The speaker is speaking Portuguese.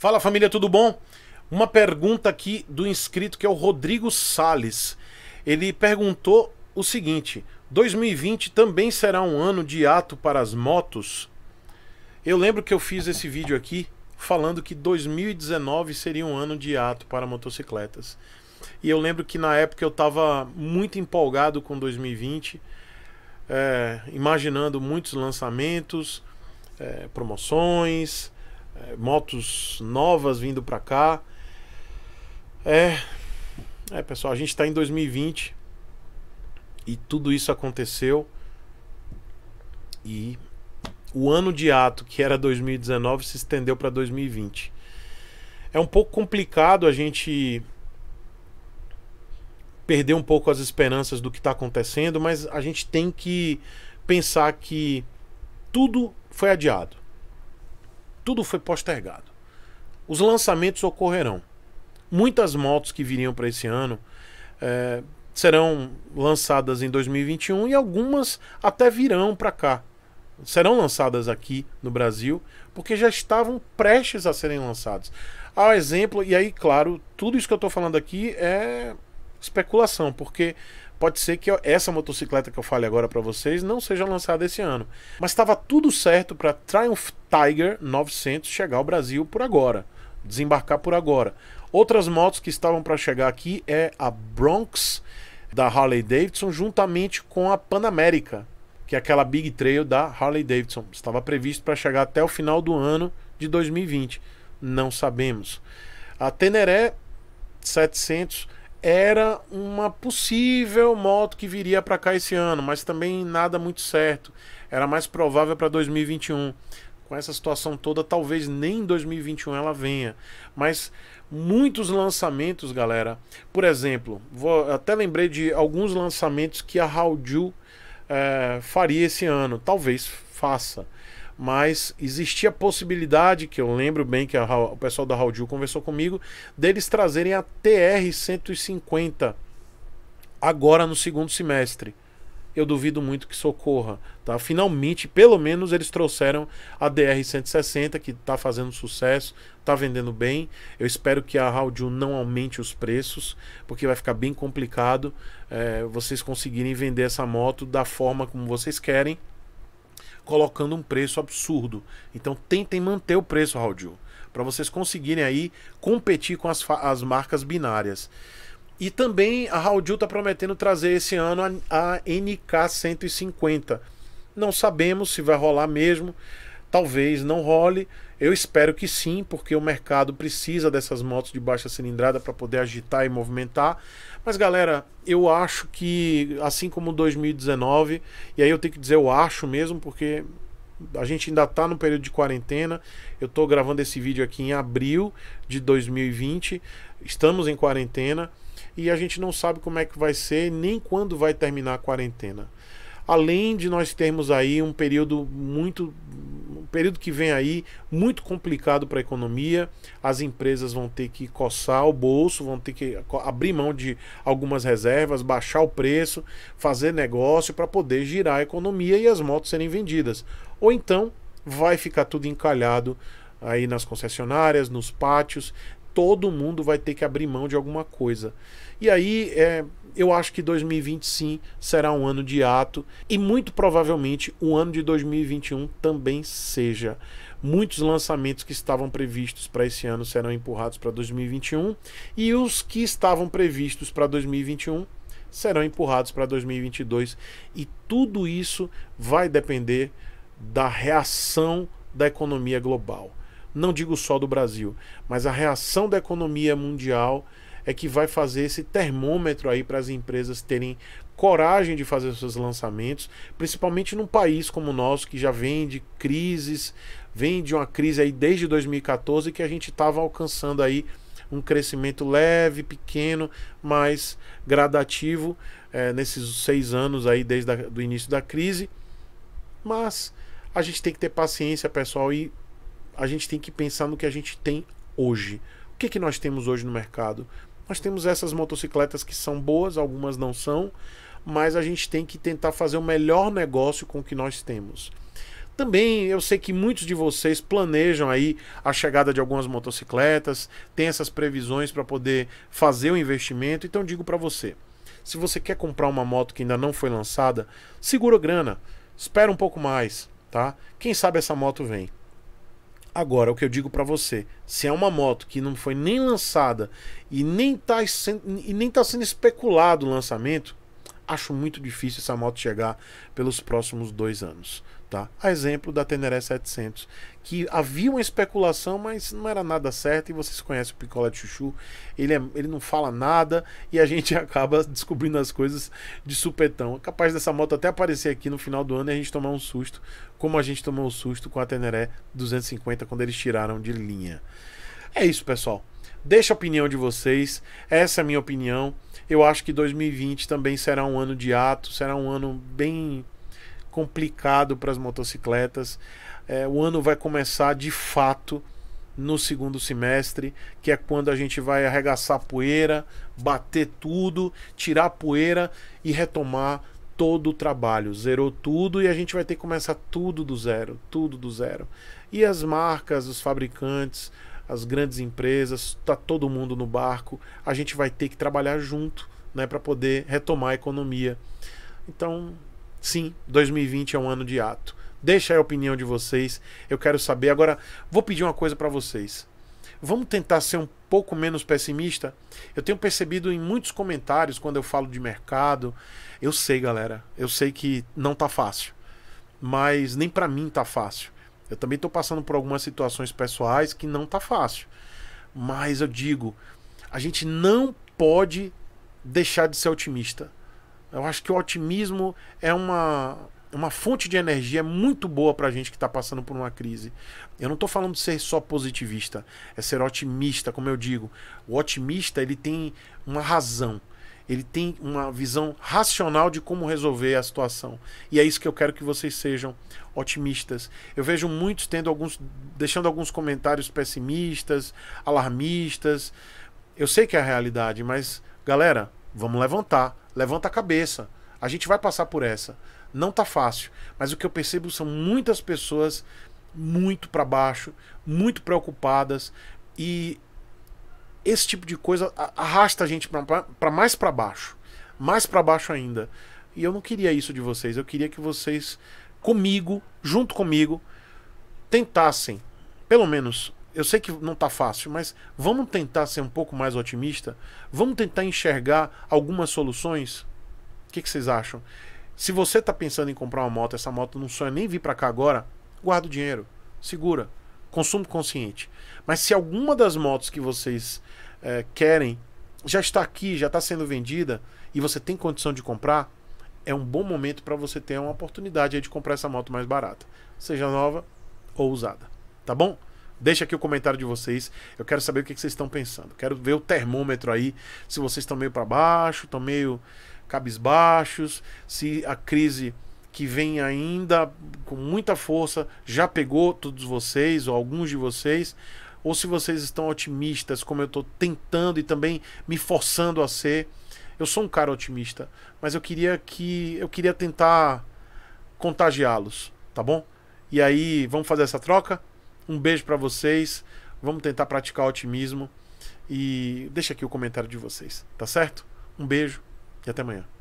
Fala família, tudo bom? Uma pergunta aqui do inscrito que é o Rodrigo Sales. Ele perguntou o seguinte: 2020 também será um ano de ato para as motos? Eu lembro que eu fiz esse vídeo aqui falando que 2019 seria um ano de ato para motocicletas. E eu lembro que na época eu estava muito empolgado com 2020, é, eh, imaginando muitos lançamentos, é, promoções é, motos novas vindo para cá. É, é, pessoal, a gente está em 2020 e tudo isso aconteceu. E o ano de ato, que era 2019, se estendeu para 2020. É um pouco complicado a gente perder um pouco as esperanças do que está acontecendo, mas a gente tem que pensar que tudo foi adiado tudo foi postergado. Os lançamentos ocorrerão. Muitas motos que viriam para esse ano é, serão lançadas em 2021 e algumas até virão para cá. Serão lançadas aqui no Brasil, porque já estavam prestes a serem lançadas. Ao exemplo, e aí, claro, tudo isso que eu estou falando aqui é especulação, porque Pode ser que essa motocicleta que eu falei agora para vocês não seja lançada esse ano. Mas estava tudo certo para Triumph Tiger 900 chegar ao Brasil por agora, desembarcar por agora. Outras motos que estavam para chegar aqui é a Bronx da Harley Davidson juntamente com a Panamérica, que é aquela Big Trail da Harley Davidson. Estava previsto para chegar até o final do ano de 2020. Não sabemos. A Teneré 700 era uma possível moto que viria para cá esse ano, mas também nada muito certo. Era mais provável para 2021. Com essa situação toda, talvez nem em 2021 ela venha. Mas muitos lançamentos, galera. Por exemplo, vou, até lembrei de alguns lançamentos que a Hauju é, eh, faria esse ano. Talvez faça mas existia a possibilidade, que eu lembro bem que a, o pessoal da Raudil conversou comigo, deles trazerem a TR-150 agora no segundo semestre. Eu duvido muito que socorra. Tá? Finalmente, pelo menos, eles trouxeram a DR-160, que está fazendo sucesso, está vendendo bem. Eu espero que a Raudil não aumente os preços, porque vai ficar bem complicado é, vocês conseguirem vender essa moto da forma como vocês querem colocando um preço absurdo. Então tentem manter o preço, Raul para vocês conseguirem aí competir com as, as marcas binárias. E também a Raul está prometendo trazer esse ano a, a NK 150. Não sabemos se vai rolar mesmo. Talvez não role. Eu espero que sim, porque o mercado precisa dessas motos de baixa cilindrada para poder agitar e movimentar. Mas galera, eu acho que assim como 2019, e aí eu tenho que dizer eu acho mesmo, porque a gente ainda está no período de quarentena. Eu estou gravando esse vídeo aqui em abril de 2020. Estamos em quarentena e a gente não sabe como é que vai ser nem quando vai terminar a quarentena. Além de nós termos aí um período muito período que vem aí, muito complicado para a economia. As empresas vão ter que coçar o bolso, vão ter que abrir mão de algumas reservas, baixar o preço, fazer negócio para poder girar a economia e as motos serem vendidas. Ou então vai ficar tudo encalhado aí nas concessionárias, nos pátios. Todo mundo vai ter que abrir mão de alguma coisa. E aí é, eu acho que 2020 sim será um ano de ato e muito provavelmente o ano de 2021 também seja. Muitos lançamentos que estavam previstos para esse ano serão empurrados para 2021 e os que estavam previstos para 2021 serão empurrados para 2022 e tudo isso vai depender da reação da economia global. Não digo só do Brasil, mas a reação da economia mundial é que vai fazer esse termômetro aí para as empresas terem coragem de fazer seus lançamentos, principalmente num país como o nosso que já vem de crises, vem de uma crise aí desde 2014 que a gente estava alcançando aí um crescimento leve, pequeno, mas gradativo é, nesses seis anos aí desde o início da crise. Mas a gente tem que ter paciência, pessoal, e a gente tem que pensar no que a gente tem hoje. O que, é que nós temos hoje no mercado? Nós temos essas motocicletas que são boas, algumas não são, mas a gente tem que tentar fazer o melhor negócio com o que nós temos. Também eu sei que muitos de vocês planejam aí a chegada de algumas motocicletas, tem essas previsões para poder fazer o investimento, então digo para você, se você quer comprar uma moto que ainda não foi lançada, segura grana, espera um pouco mais, tá? Quem sabe essa moto vem. Agora, o que eu digo para você, se é uma moto que não foi nem lançada e nem tá, e nem tá sendo especulado o lançamento, acho muito difícil essa moto chegar pelos próximos dois anos. Tá? A exemplo da Teneré 700, que havia uma especulação, mas não era nada certo. E vocês conhecem o Picolé de Chuchu, ele, é, ele não fala nada e a gente acaba descobrindo as coisas de supetão. É capaz dessa moto até aparecer aqui no final do ano e a gente tomar um susto, como a gente tomou um susto com a Teneré 250 quando eles tiraram de linha. É isso, pessoal. Deixa a opinião de vocês, essa é a minha opinião. Eu acho que 2020 também será um ano de ato, será um ano bem complicado para as motocicletas. É, o ano vai começar de fato no segundo semestre, que é quando a gente vai arregaçar poeira, bater tudo, tirar poeira e retomar todo o trabalho. Zerou tudo e a gente vai ter que começar tudo do zero, tudo do zero. E as marcas, os fabricantes, as grandes empresas, tá todo mundo no barco. A gente vai ter que trabalhar junto, né, para poder retomar a economia. Então, Sim, 2020 é um ano de ato. Deixa aí a opinião de vocês. Eu quero saber. Agora, vou pedir uma coisa para vocês. Vamos tentar ser um pouco menos pessimista? Eu tenho percebido em muitos comentários quando eu falo de mercado. Eu sei, galera. Eu sei que não tá fácil. Mas nem para mim tá fácil. Eu também estou passando por algumas situações pessoais que não tá fácil. Mas eu digo, a gente não pode deixar de ser otimista. Eu acho que o otimismo é uma, uma fonte de energia muito boa para a gente que está passando por uma crise. Eu não estou falando de ser só positivista, é ser otimista, como eu digo. O otimista ele tem uma razão, ele tem uma visão racional de como resolver a situação. E é isso que eu quero que vocês sejam otimistas. Eu vejo muitos tendo alguns, deixando alguns comentários pessimistas, alarmistas. Eu sei que é a realidade, mas galera, Vamos levantar. Levanta a cabeça. A gente vai passar por essa. Não tá fácil. Mas o que eu percebo são muitas pessoas muito para baixo, muito preocupadas e esse tipo de coisa arrasta a gente para mais para baixo, mais para baixo ainda. E eu não queria isso de vocês. Eu queria que vocês comigo, junto comigo, tentassem pelo menos eu sei que não está fácil, mas vamos tentar ser um pouco mais otimista? Vamos tentar enxergar algumas soluções? O que, que vocês acham? Se você está pensando em comprar uma moto, essa moto não sonha nem vir para cá agora, guarda o dinheiro, segura, consumo consciente. Mas se alguma das motos que vocês é, querem já está aqui, já está sendo vendida e você tem condição de comprar, é um bom momento para você ter uma oportunidade de comprar essa moto mais barata, seja nova ou usada, tá bom? Deixa aqui o comentário de vocês. Eu quero saber o que, vocês estão pensando. Quero ver o termômetro aí. Se vocês estão meio para baixo, estão meio cabisbaixos. Se a crise que vem ainda com muita força já pegou todos vocês ou alguns de vocês. Ou se vocês estão otimistas, como eu estou tentando e também me forçando a ser. Eu sou um cara otimista, mas eu queria que. Eu queria tentar contagiá-los, tá bom? E aí, vamos fazer essa troca? Um beijo para vocês. Vamos tentar praticar otimismo. E deixa aqui o comentário de vocês, tá certo? Um beijo e até amanhã.